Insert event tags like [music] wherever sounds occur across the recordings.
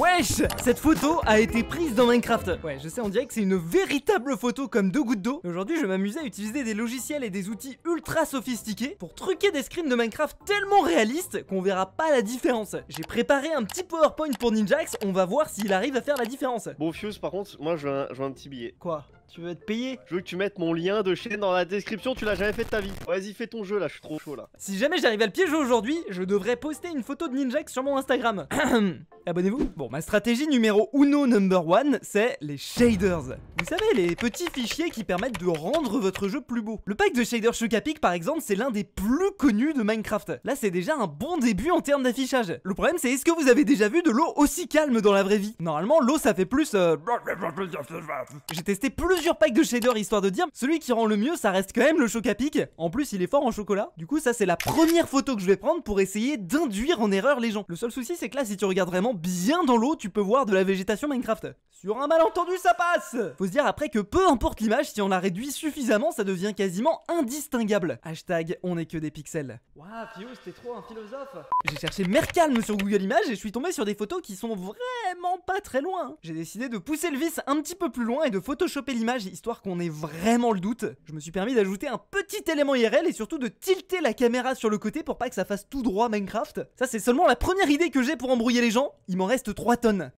Wesh Cette photo a été prise dans Minecraft. Ouais, je sais, on dirait que c'est une véritable photo comme deux gouttes d'eau. Aujourd'hui, je m'amusais à utiliser des logiciels et des outils ultra sophistiqués pour truquer des screens de Minecraft tellement réalistes qu'on verra pas la différence. J'ai préparé un petit PowerPoint pour Ninjax, on va voir s'il arrive à faire la différence. Bon, Fuse, par contre, moi, je veux un, petit billet. Quoi tu veux être payé Je veux que tu mettes mon lien de chaîne dans la description, tu l'as jamais fait de ta vie. Vas-y, fais ton jeu là, je suis trop chaud là. Si jamais j'arrive à le piéger aujourd'hui, je devrais poster une photo de Ninjax sur mon Instagram. [clears throat] abonnez-vous. Bon, ma stratégie numéro uno number one, c'est les shaders. Vous savez, les petits fichiers qui permettent de rendre votre jeu plus beau. Le pack de shaders Chocapic, par exemple, c'est l'un des plus connus de Minecraft. Là, c'est déjà un bon début en termes d'affichage. Le problème, c'est est-ce que vous avez déjà vu de l'eau aussi calme dans la vraie vie Normalement, l'eau, ça fait plus... Euh, J'ai testé plusieurs packs de shaders, histoire de dire, celui qui rend le mieux, ça reste quand même le Chocapic. En plus, il est fort en chocolat. Du coup, ça, c'est la première photo que je vais prendre pour essayer d'induire en erreur les gens. Le seul souci, c'est que là, si tu regardes vraiment bien dans l'eau, tu peux voir de la végétation Minecraft. Sur un malentendu, ça passe Faut se dire après que peu importe l'image, si on la réduit suffisamment, ça devient quasiment indistinguable. Hashtag on est que des pixels. Waouh, Pio, c'était trop un philosophe J'ai cherché Mercalme sur Google Images et je suis tombé sur des photos qui sont vraiment pas très loin. J'ai décidé de pousser le vis un petit peu plus loin et de photoshopper l'image histoire qu'on ait vraiment le doute. Je me suis permis d'ajouter un petit élément IRL et surtout de tilter la caméra sur le côté pour pas que ça fasse tout droit Minecraft. Ça, c'est seulement la première idée que j'ai pour embrouiller les gens il m'en reste 3 tonnes.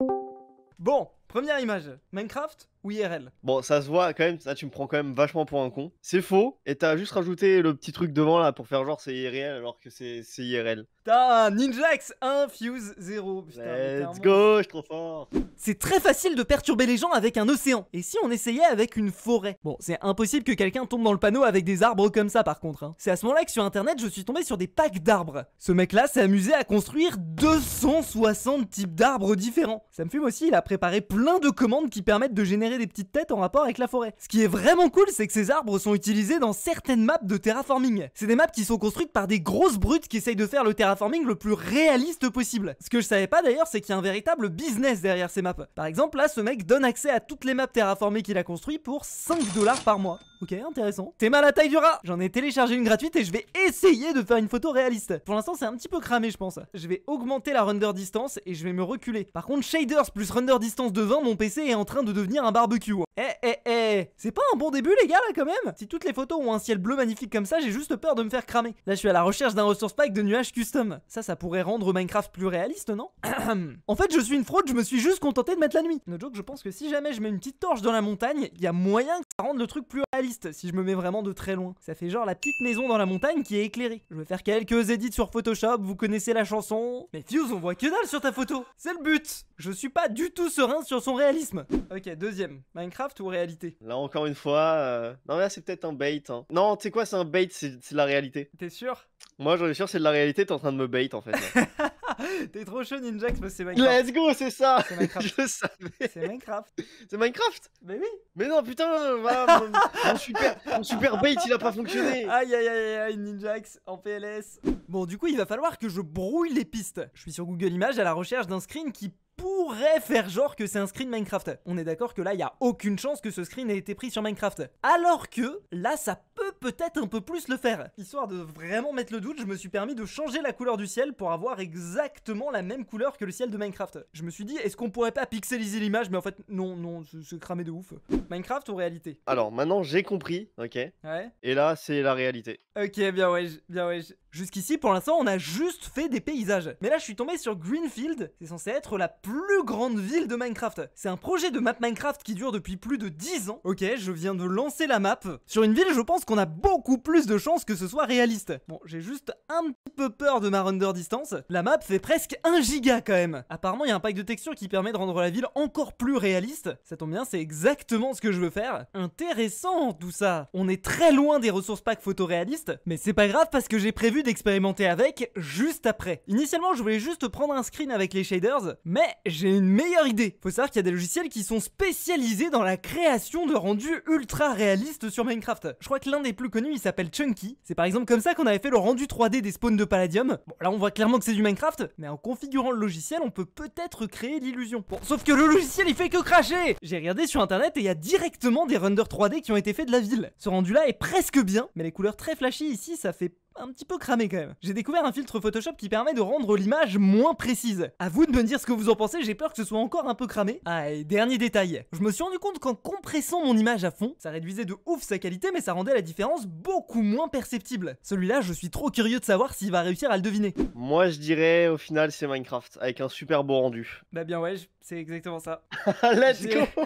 Bon, première image, Minecraft, ou IRL. Bon, ça se voit quand même, ça tu me prends quand même vachement pour un con. C'est faux, et t'as juste rajouté le petit truc devant là pour faire genre c'est IRL alors que c'est IRL. T'as Ninjax 1, Fuse 0. Let's go, je suis trop fort. C'est très facile de perturber les gens avec un océan. Et si on essayait avec une forêt Bon, c'est impossible que quelqu'un tombe dans le panneau avec des arbres comme ça par contre. Hein. C'est à ce moment-là que sur internet je suis tombé sur des packs d'arbres. Ce mec-là s'est amusé à construire 260 types d'arbres différents. Ça me fume aussi, il a préparé plein de commandes qui permettent de générer des petites têtes en rapport avec la forêt. Ce qui est vraiment cool, c'est que ces arbres sont utilisés dans certaines maps de terraforming. C'est des maps qui sont construites par des grosses brutes qui essayent de faire le terraforming le plus réaliste possible. Ce que je savais pas d'ailleurs, c'est qu'il y a un véritable business derrière ces maps. Par exemple, là, ce mec donne accès à toutes les maps terraformées qu'il a construites pour 5 dollars par mois. Ok, intéressant. T'es mal à la taille du rat J'en ai téléchargé une gratuite et je vais essayer de faire une photo réaliste. Pour l'instant, c'est un petit peu cramé, je pense. Je vais augmenter la render distance et je vais me reculer. Par contre, shaders plus render distance de 20, mon PC est en train de devenir un bar barbecue. Hein. Eh, eh, eh C'est pas un bon début, les gars, là, quand même Si toutes les photos ont un ciel bleu magnifique comme ça, j'ai juste peur de me faire cramer. Là, je suis à la recherche d'un ressource pack de nuages custom. Ça, ça pourrait rendre Minecraft plus réaliste, non [clears throat] En fait, je suis une fraude, je me suis juste contenté de mettre la nuit. No joke, je pense que si jamais je mets une petite torche dans la montagne, il y a moyen que ça rende le truc plus réaliste, si je me mets vraiment de très loin. Ça fait genre la petite maison dans la montagne qui est éclairée. Je vais faire quelques edits sur Photoshop, vous connaissez la chanson... Mais Fuse, on voit que dalle sur ta photo C'est le but Je suis pas du tout serein sur son réalisme Ok, deuxième. Minecraft ou réalité Là, encore une fois, euh, non, là, c'est peut-être un bait. Hein. Non, tu sais quoi, c'est un bait, c'est la réalité. T'es sûr Moi, j'en suis sûr, c'est de la réalité, t'es en train de me bait en fait. [laughs] T'es trop chaud Ninjax parce c'est Minecraft. Let's go, c'est ça. C'est Minecraft. [laughs] savais. C'est Minecraft. C'est Minecraft. Mais oui. Mais non, putain, mon, super, mon super bait, il a pas fonctionné. Aïe aïe aïe aïe Ninjax en PLS. Bon, du coup, il va falloir que je brouille les pistes. Je suis sur Google Images à la recherche d'un screen qui pourrait faire genre que c'est un screen Minecraft. On est d'accord que là, il n'y a aucune chance que ce screen ait été pris sur Minecraft. Alors que là, ça peut peut-être un peu plus le faire. Histoire de vraiment mettre le doute, je me suis permis de changer la couleur du ciel pour avoir exactement la même couleur que le ciel de Minecraft. Je me suis dit, est-ce qu'on pourrait pas pixeliser l'image Mais en fait, non, non, c'est cramé de ouf. Minecraft ou réalité Alors maintenant, j'ai compris, ok. Ouais. Et là, c'est la réalité. Ok, bien oui bien ouais. Jusqu'ici, pour l'instant, on a juste fait des paysages. Mais là, je suis tombé sur Greenfield. C'est censé être la plus grande ville de Minecraft. C'est un projet de map Minecraft qui dure depuis plus de 10 ans. Ok, je viens de lancer la map. Sur une ville, je pense qu'on a beaucoup plus de chances que ce soit réaliste. Bon, j'ai juste un petit peu peur de ma render distance. La map fait presque 1 giga quand même. Apparemment, il y a un pack de textures qui permet de rendre la ville encore plus réaliste. Ça tombe bien, c'est exactement ce que je veux faire. Intéressant tout ça. On est très loin des ressources packs photoréalistes, mais c'est pas grave parce que j'ai prévu d'expérimenter avec juste après. Initialement, je voulais juste prendre un screen avec les shaders, mais j'ai une meilleure idée. Faut savoir qu'il y a des logiciels qui sont spécialisés dans la création de rendus ultra réalistes sur Minecraft. Je crois que l'un des plus connus, il s'appelle Chunky. C'est par exemple comme ça qu'on avait fait le rendu 3D des spawns de Palladium. Bon, là on voit clairement que c'est du Minecraft, mais en configurant le logiciel, on peut peut-être créer l'illusion. Bon, sauf que le logiciel, il fait que cracher J'ai regardé sur internet et il y a directement des renders 3D qui ont été faits de la ville. Ce rendu-là est presque bien, mais les couleurs très flashy ici, ça fait un petit peu cramé quand même. J'ai découvert un filtre Photoshop qui permet de rendre l'image moins précise. À vous de me dire ce que vous en pensez, j'ai peur que ce soit encore un peu cramé. Ah, et dernier détail, je me suis rendu compte qu'en compressant mon image à fond, ça réduisait de ouf sa qualité, mais ça rendait la différence beaucoup moins perceptible. Celui-là, je suis trop curieux de savoir s'il va réussir à le deviner. Moi, je dirais au final, c'est Minecraft, avec un super beau rendu. Bah bien ouais, c'est exactement ça. [laughs] Let's go [laughs]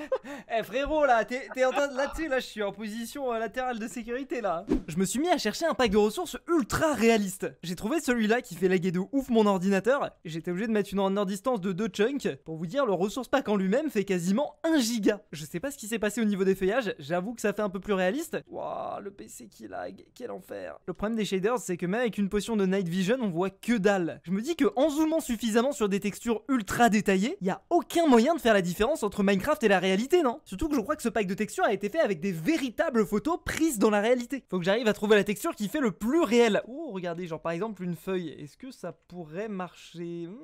Eh frérot, là, t'es en train de... Là, tu là, je suis en position euh, latérale de sécurité, là. Je me suis mis à chercher un pack de ressources ultra réaliste. J'ai trouvé celui-là qui fait laguer de ouf mon ordinateur. J'étais obligé de mettre une en distance de 2 chunks. Pour vous dire, le ressource pack en lui-même fait quasiment 1 giga. Je sais pas ce qui s'est passé au niveau des feuillages, j'avoue que ça fait un peu plus réaliste. Waouh, le PC qui lag, quel enfer. Le problème des shaders, c'est que même avec une potion de night vision, on voit que dalle. Je me dis que en zoomant suffisamment sur des textures ultra détaillées, il y a aucun moyen de faire la différence entre Minecraft et la réalité, non Surtout que je crois que ce pack de textures a été fait avec des véritables photos prises dans la réalité. Faut que j'arrive à trouver la texture qui fait le plus réaliste Oh, regardez, genre par exemple une feuille. Est-ce que ça pourrait marcher hmm,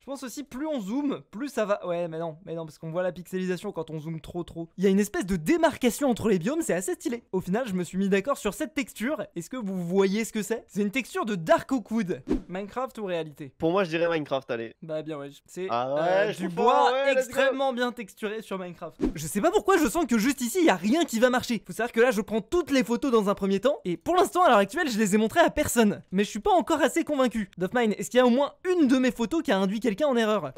Je pense aussi, plus on zoome, plus ça va... Ouais, mais non, mais non, parce qu'on voit la pixelisation quand on zoome trop trop. Il y a une espèce de démarcation entre les biomes, c'est assez stylé. Au final, je me suis mis d'accord sur cette texture. Est-ce que vous voyez ce que c'est C'est une texture de Dark Oakwood. Minecraft ou réalité Pour moi, je dirais Minecraft, allez. Bah bien, ouais. C'est ah euh, du bois extrêmement bien texturé sur Minecraft. Je sais pas pourquoi, je sens que juste ici, il y a rien qui va marcher. Faut savoir que là, je prends toutes les photos dans un premier temps. Et pour l'instant, à l'heure actuelle, je les ai montrées à personne, mais je suis pas encore assez convaincu. mine est-ce qu'il y a au moins une de mes photos qui a induit quelqu'un en erreur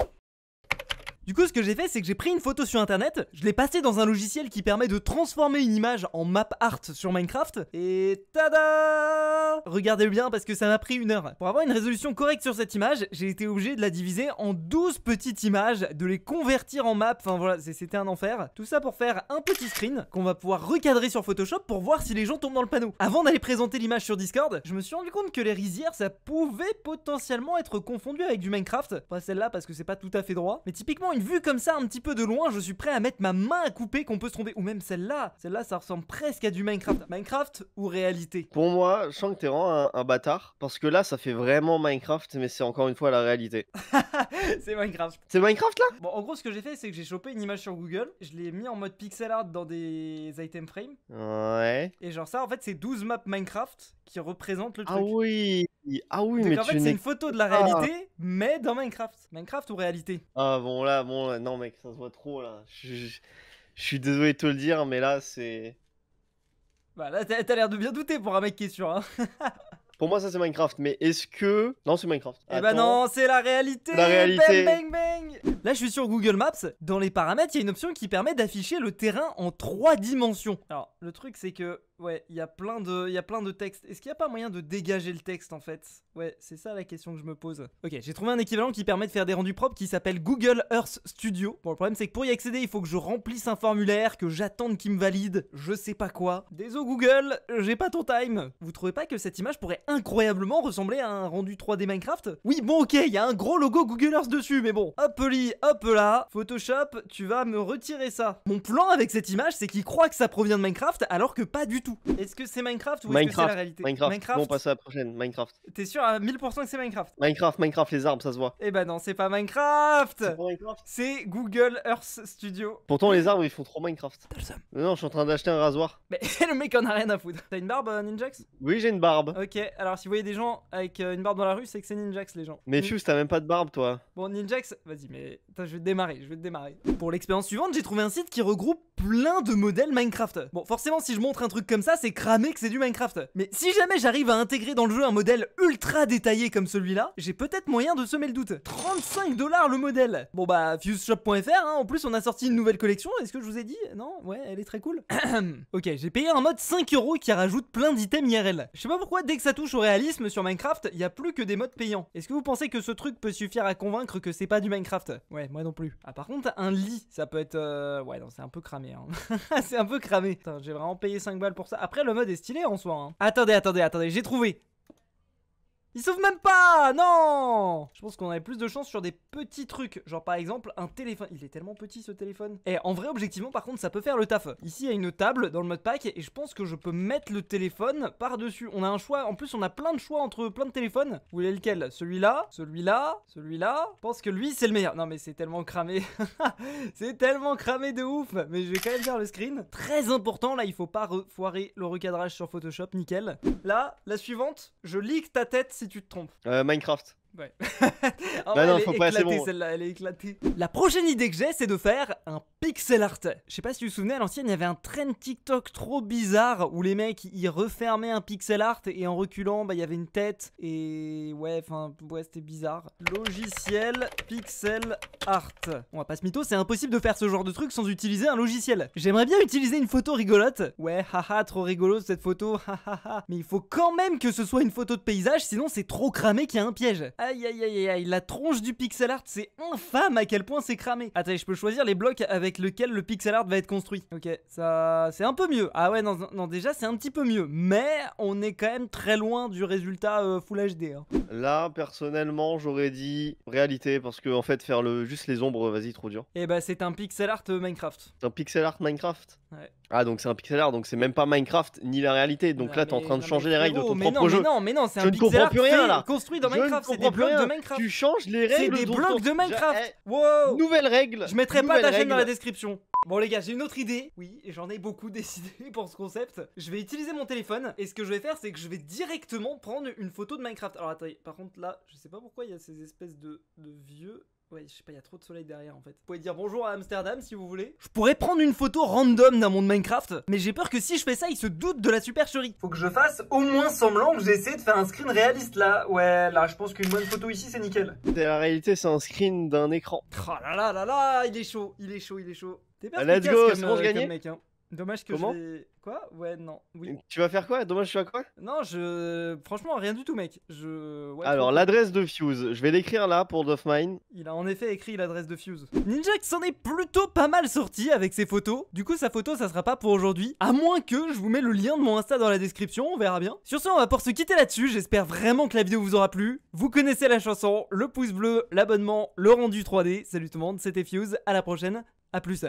du coup, ce que j'ai fait, c'est que j'ai pris une photo sur internet, je l'ai passée dans un logiciel qui permet de transformer une image en map art sur Minecraft, et tada Regardez bien parce que ça m'a pris une heure. Pour avoir une résolution correcte sur cette image, j'ai été obligé de la diviser en 12 petites images, de les convertir en map, enfin voilà, c'était un enfer. Tout ça pour faire un petit screen qu'on va pouvoir recadrer sur Photoshop pour voir si les gens tombent dans le panneau. Avant d'aller présenter l'image sur Discord, je me suis rendu compte que les rizières, ça pouvait potentiellement être confondu avec du Minecraft. Pas celle-là parce que c'est pas tout à fait droit, mais typiquement une vue comme ça, un petit peu de loin, je suis prêt à mettre ma main à couper qu'on peut se tromper. Ou même celle-là. Celle-là, ça ressemble presque à du Minecraft. Minecraft ou réalité Pour moi, je sens que t'es vraiment un, un, bâtard. Parce que là, ça fait vraiment Minecraft, mais c'est encore une fois la réalité. [laughs] c'est Minecraft. C'est Minecraft là Bon, en gros, ce que j'ai fait, c'est que j'ai chopé une image sur Google. Je l'ai mis en mode pixel art dans des item frames. Ouais. Et genre, ça, en fait, c'est 12 maps Minecraft qui représentent le ah truc. Ah oui ah oui, Donc mais c'est une photo de la ah. réalité, mais dans Minecraft. Minecraft ou réalité Ah bon, là, bon, non, mec, ça se voit trop, là. Je, suis désolé de te le dire, mais là, c'est. Bah là, t'as l'air de bien douter pour un mec qui est sûr. Hein. [laughs] pour moi, ça, c'est Minecraft, mais est-ce que. Non, c'est Minecraft. Attends. Eh bah non, c'est la réalité La réalité bang, bang, bang Là, je suis sur Google Maps. Dans les paramètres, il y a une option qui permet d'afficher le terrain en trois dimensions. Alors, le truc, c'est que Ouais, il y a plein de, il a plein de textes. Est-ce qu'il n'y a pas moyen de dégager le texte en fait Ouais, c'est ça la question que je me pose. Ok, j'ai trouvé un équivalent qui permet de faire des rendus propres qui s'appelle Google Earth Studio. Bon, le problème c'est que pour y accéder, il faut que je remplisse un formulaire, que j'attende qu'il me valide, je sais pas quoi. Désolé Google, j'ai pas ton time. Vous trouvez pas que cette image pourrait incroyablement ressembler à un rendu 3D Minecraft Oui, bon ok, il y a un gros logo Google Earth dessus, mais bon. Hop li, hop là, Photoshop, tu vas me retirer ça. Mon plan avec cette image, c'est qu'il croit que ça provient de Minecraft alors que pas du est-ce que c'est Minecraft ou est-ce que c'est la réalité Minecraft. Bon, on à la prochaine. Minecraft. T'es sûr à 1000% que c'est Minecraft Minecraft, Minecraft, les arbres, ça se voit. Eh ben non, c'est pas Minecraft. C'est Google Earth Studio. Pourtant, les arbres, ils font trop Minecraft. Non, je suis en train d'acheter un rasoir. Mais [laughs] le mec en a rien à foutre. T'as une barbe, euh, Ninjax Oui, j'ai une barbe. Ok, alors si vous voyez des gens avec euh, une barbe dans la rue, c'est que c'est Ninjax, les gens. Mais Fuse, t'as même pas de barbe, toi. Bon, Ninjax, vas-y, mais je vais te démarrer, je vais te démarrer. Pour l'expérience suivante, j'ai trouvé un site qui regroupe plein de modèles Minecraft. Bon, forcément, si je montre un truc comme ça, c'est cramé que c'est du Minecraft. Mais si jamais j'arrive à intégrer dans le jeu un modèle ultra détaillé comme celui-là, j'ai peut-être moyen de semer le doute. 35 dollars le modèle Bon bah, fuse hein, en plus on a sorti une nouvelle collection, est-ce que je vous ai dit Non Ouais, elle est très cool. [clears throat] ok, j'ai payé un mode 5 euros qui rajoute plein d'items IRL. Je sais pas pourquoi, dès que ça touche au réalisme sur Minecraft, il y a plus que des modes payants. Est-ce que vous pensez que ce truc peut suffire à convaincre que c'est pas du Minecraft Ouais, moi non plus. Ah par contre, un lit, ça peut être... Euh, ouais, non, c'est un peu cramé. Hein. [laughs] c'est un peu cramé. J'ai vraiment payé 5 balles pour après, le mode est stylé en soi. Hein. Attendez, attendez, attendez, j'ai trouvé. Il sauve même pas Non Je pense qu'on avait plus de chance sur des petits trucs. Genre par exemple un téléphone. Il est tellement petit ce téléphone. Et en vrai objectivement par contre ça peut faire le taf. Ici il y a une table dans le mode pack et je pense que je peux mettre le téléphone par dessus. On a un choix. En plus on a plein de choix entre plein de téléphones. Vous voulez lequel Celui-là Celui-là Celui-là Je pense que lui c'est le meilleur. Non mais c'est tellement cramé. [laughs] c'est tellement cramé de ouf. Mais je vais quand même faire le screen. Très important là il faut pas foirer le recadrage sur Photoshop. Nickel. Là la suivante. Je leak ta tête si tu te trompes. Euh, Minecraft. Ouais. oh, [laughs] non, elle faut est pas, éclatée, bon. celle-là, elle est éclatée. La prochaine idée que j'ai, c'est de faire un pixel art. Je sais pas si vous vous souvenez, à l'ancienne, il y avait un trend TikTok trop bizarre où les mecs ils refermaient un pixel art et en reculant, bah il y avait une tête et ouais, enfin ouais, c'était bizarre. Logiciel pixel art. On va pas se mytho, c'est impossible de faire ce genre de truc sans utiliser un logiciel. J'aimerais bien utiliser une photo rigolote. Ouais, haha, trop rigolo cette photo. [laughs] Haha. Mais il faut quand même que ce soit une photo de paysage, sinon c'est trop cramé qu'il y a un piège. Aïe aïe aïe aïe, la tronche du pixel art, c'est infâme à quel point c'est cramé. Attends, je peux choisir les blocs avec lequel le pixel art va être construit. Ok, ça c'est un peu mieux. Ah ouais, non, non déjà c'est un petit peu mieux, mais on est quand même très loin du résultat euh, Full HD. Hein. Là, personnellement, j'aurais dit réalité parce que en fait faire juste les ombres, vas-y, trop dur. Et eh bah c'est un pixel art euh, Minecraft. Un pixel art Minecraft. Ah donc c'est un pixel art, donc c'est même pas Minecraft ni la réalité. Donc là là, t'es en train de changer les règles de ton mais propre non, Mais non, mais non, c'est un pixel art plus là. construit dans Minecraft. C'est des blocs de Minecraft. Tu changes les règles. C'est des blocs de Minecraft. Nouvelles eh, Nouvelle règle. Je mettrai pas ta chaîne dans la description. Bon les gars, j'ai une autre idée. Oui, j'en ai beaucoup [laughs] décidé pour ce concept. Je vais utiliser mon téléphone et ce que je vais faire, c'est que je vais directement prendre une photo de Minecraft. Alors attendez, par contre là, je sais pas pourquoi il y a ces espèces de, de vieux Ouais, je sais pas, il y a trop de soleil derrière en fait. Vous pouvez dire bonjour à Amsterdam si vous voulez. Je pourrais prendre une photo random d'un monde Minecraft, mais j'ai peur que si je fais ça, ils se doutent de la supercherie. Faut que je fasse au moins semblant que j'essaie de faire un screen réaliste là. Ouais, là, je pense qu'une bonne photo ici, c'est nickel. La réalité, c'est un screen d'un écran. Oh là là là là, il est chaud, il est chaud, il est chaud. T'es Let's go, c'est bon, euh, gagner Dommage que j'ai... Quoi Ouais, non. Tu vas faire quoi Dommage, je à quoi Non, je. Franchement, rien du tout, mec. Je. Alors, l'adresse de Fuse, je vais l'écrire là pour Dofmine. Il a en effet écrit l'adresse de Fuse. Ninjax s'en est plutôt pas mal sorti avec ses photos. Du coup, sa photo, ça sera pas pour aujourd'hui. À moins que je vous mets le lien de mon Insta dans la description, on verra bien. Sur ce, on va pouvoir se quitter là-dessus. J'espère vraiment que la vidéo vous aura plu. Vous connaissez la chanson, le pouce bleu, l'abonnement, le rendu 3D. Salut tout le monde, c'était Fuse. À la prochaine. À plus.